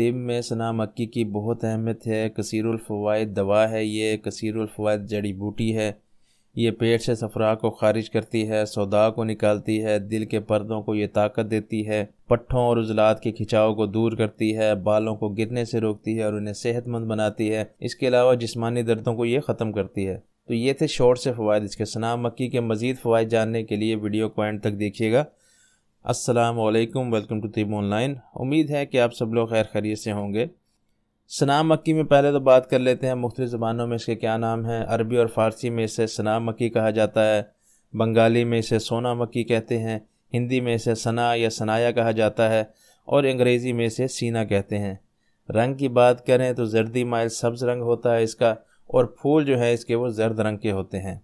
तिब में सना मक्की की बहुत अहमियत है कसीरफवाद दवा है ये कसीरफवाद जड़ी बूटी है ये पेट से सफरा को खारिज करती है सौदा को निकालती है दिल के पर्दों को ये ताकत देती है पट्ठों और उजलात के खिंचाव को दूर करती है बालों को गिरने से रोकती है और उन्हें सेहतमंद बनाती है इसके अलावा जिसमानी दर्दों को ये ख़त्म करती है तो ये थे शॉर्ट से फ़वाद इसके सना मक्की के मज़ीद फ़वाद जानने के लिए वीडियो को एंड तक देखिएगा असलकम वेलकम टू तीब ऑनलाइन उम्मीद है कि आप सब लोग खैर खरीत से होंगे सना मक्की में पहले तो बात कर लेते हैं मुख्तु ज़बानों में इसके क्या नाम है अरबी और फ़ारसी में इसे सना मक्की कहा जाता है बंगाली में इसे सोना मक्की कहते हैं हिंदी में इसे सना या सनाया कहा जाता है और अंग्रेज़ी में इसे सीना कहते हैं रंग की बात करें तो जर्दी माइल सब्ज़ रंग होता है इसका और फूल जो है इसके वो जर्द रंग के होते हैं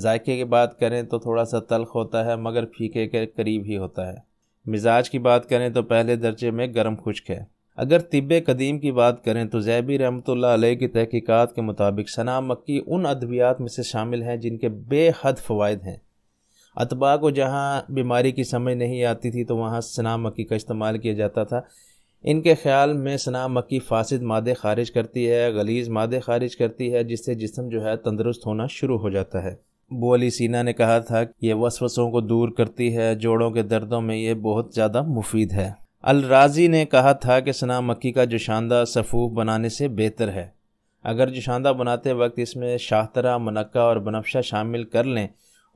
जायके की बात करें तो थोड़ा सा तलख होता है मगर फीके के करीब ही होता है मिजाज की बात करें तो पहले दर्जे में गर्म खुश्क है अगर तिब कदीम की बात करें तो जैबी रहमत की तहकीक़ात के मुताबिक सना मक्की उन अद्वियात में से शामिल हैं जिनके बेहद फ़वाद हैं अतबा को जहाँ बीमारी की समझ नहीं आती थी तो वहाँ सना मक्की का इस्तेमाल किया जाता था इनके ख्याल में सना मक्की फासद मादे खारिज करती है गलीज़ मादे खारिज करती है जिससे जिसम जो है तंदरुस्त होना शुरू हो जाता है अबू सीना ने कहा था कि यह वसवसों को दूर करती है जोड़ों के दर्दों में ये बहुत ज़्यादा मुफीद है राजी ने कहा था कि सना मक्की का जोशानदा सफ़ूफ बनाने से बेहतर है अगर जोशानदा बनाते वक्त इसमें शाहतरा मनक्का और बनफशा शामिल कर लें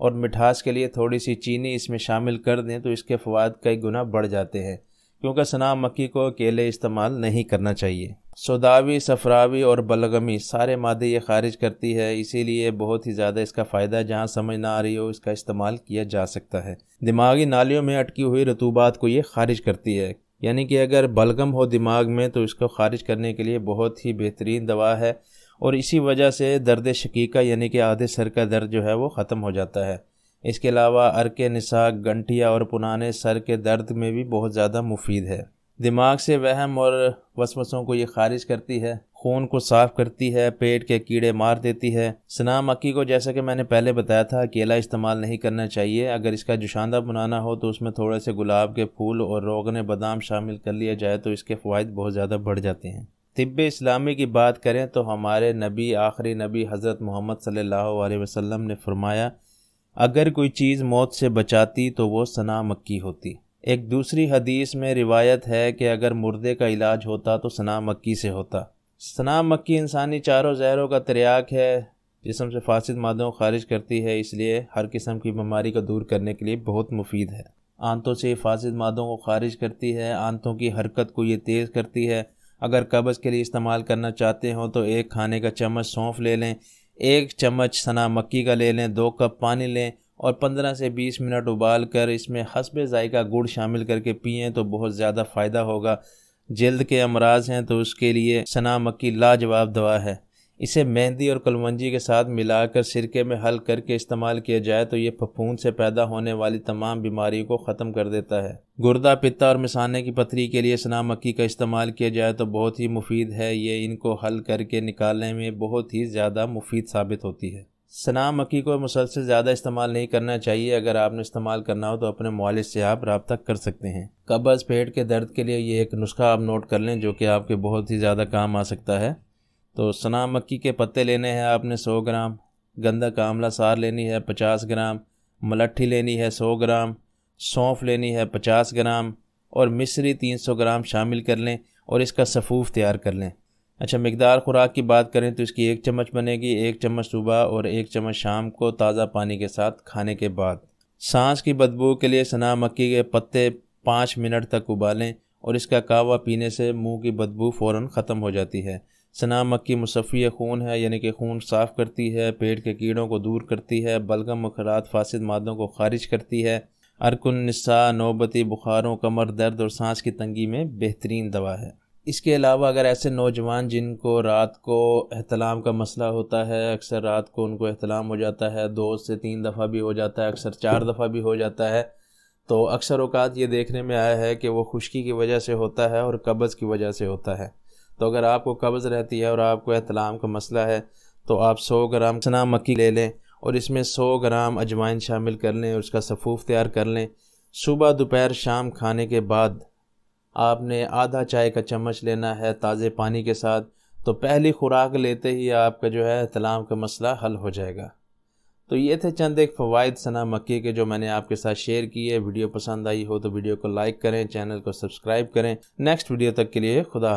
और मिठास के लिए थोड़ी सी चीनी इसमें शामिल कर दें तो इसके फवाद कई गुना बढ़ जाते हैं क्योंकि सना मक्की को अकेले इस्तेमाल नहीं करना चाहिए सोदावी सफरावी और बलगमी सारे मादे ये खारिज करती है इसीलिए बहुत ही ज़्यादा इसका फ़ायदा जहाँ समझ ना आ रही हो इसका इस्तेमाल किया जा सकता है दिमागी नालियों में अटकी हुई रतूबात को ये खारिज करती है यानी कि अगर बलगम हो दिमाग में तो इसको खारिज करने के लिए बहुत ही बेहतरीन दवा है और इसी वजह से दर्द शकीका यानी कि आधे सर का दर्द जो है वो ख़त्म हो जाता है इसके अलावा अर के निसाक गंठिया और पुराने सर के दर्द में भी बहुत ज़्यादा मुफीद है दिमाग से वहम और वसवसों को ये खारिज करती है खून को साफ करती है पेट के कीड़े मार देती है सना मक्की को जैसा कि मैंने पहले बताया था अकेला इस्तेमाल नहीं करना चाहिए अगर इसका जुशांदा बनाना हो तो उसमें थोड़े से गुलाब के फूल और रोगन बादाम शामिल कर लिया जाए तो इसके फ़वाद बहुत ज़्यादा बढ़ जाते हैं तिब इस्लामी की बात करें तो हमारे नबी आखिरी नबी हज़रत मोहम्मद सल्लल्लाहु अलैहि वसल्लम ने फरमाया अगर कोई चीज़ मौत से बचाती तो वो सना मक्की होती एक दूसरी हदीस में रिवायत है कि अगर मुर्दे का इलाज होता तो सना मक्की से होता सना मक्की इंसानी चारों जहरों का तरियाक है जिसम से फासद मादों खारिज करती है इसलिए हर किस्म की बीमारी को दूर करने के लिए बहुत मुफीद है आंतों से फासद मादों को खारिज करती है आंतों की हरकत को ये तेज़ करती है अगर कब्ज़ के लिए इस्तेमाल करना चाहते हो तो एक खाने का चम्मच सौंफ ले लें एक चम्मच सना मक्की का ले लें दो कप पानी लें और 15 से 20 मिनट उबाल कर इसमें हसब ज़ायका गुड़ शामिल करके पिएं तो बहुत ज़्यादा फ़ायदा होगा जल्द के अमराज हैं तो उसके लिए सना मक्की लाजवाब दवा है इसे मेहंदी और कलवंजी के साथ मिलाकर सिरके में हल करके इस्तेमाल किया जाए तो ये फफूंद से पैदा होने वाली तमाम बीमारियों को ख़त्म कर देता है गुर्दा पिता और मिसाने की पथरी के लिए सना मक्की का इस्तेमाल किया जाए तो बहुत ही मुफीद है ये इनको हल करके निकालने में बहुत ही ज़्यादा मुफीद साबित होती है सना मक्की को मुसलसल ज़्यादा इस्तेमाल नहीं करना चाहिए अगर आपने इस्तेमाल करना हो तो अपने मालिज से आप रबता कर सकते हैं कब्ज़ पेट के दर्द के लिए ये एक नुस्खा आप नोट कर लें जो कि आपके बहुत ही ज़्यादा काम आ सकता है तो सना मक्की के पत्ते लेने हैं आपने सौ ग्राम गंदा कामला सार लेनी है पचास ग्राम मलट्ठी लेनी है सौ ग्राम सौंफ लेनी है पचास ग्राम और मिश्री तीन सौ ग्राम शामिल कर लें और इसका सफ़ूफ तैयार कर लें अच्छा मकदार खुराक की बात करें तो इसकी एक चम्मच बनेगी एक चम्मच सुबह और एक चम्मच शाम को ताज़ा पानी के साथ खाने के बाद सांस की बदबू के लिए सना मक्की के पत्ते पाँच मिनट तक उबालें और इसका कावा पीने से मुंह की बदबू फ़ौर ख़त्म हो जाती है सना मक्की मुसफ़ी खून है यानी कि खून साफ़ करती है पेट के कीड़ों को दूर करती है बलगम मखरात फासद मादों को खारिज करती है अरकुन नसा नौबती बुखारों कमर दर्द और सांस की तंगी में बेहतरीन दवा है इसके अलावा अगर ऐसे नौजवान जिनको रात को अहतलाम का मसला होता है अक्सर रात को उनको अहतलाम हो जाता है दो से तीन दफ़ा भी हो जाता है अक्सर चार दफ़ा भी हो जाता है तो अक्सर अवकात ये देखने में आया है कि वो खुश्की की वजह से होता है और कब्ज़ की वजह से होता है तो अगर आपको कब्ज़ रहती है और आपको एहतलाम का मसला है तो आप सौ ग्राम चना मक्की ले लें और इसमें सौ ग्राम अजवाइन शामिल कर लें और उसका सफ़ूफ तैयार कर लें सुबह दोपहर शाम खाने के बाद आपने आधा चाय का चम्मच लेना है ताज़े पानी के साथ तो पहली खुराक लेते ही आपका जो है तलाम का मसला हल हो जाएगा तो ये थे चंद एक फ़वाद सना मक्की के जो मैंने आपके साथ शेयर किए वीडियो पसंद आई हो तो वीडियो को लाइक करें चैनल को सब्सक्राइब करें नेक्स्ट वीडियो तक के लिए खुदा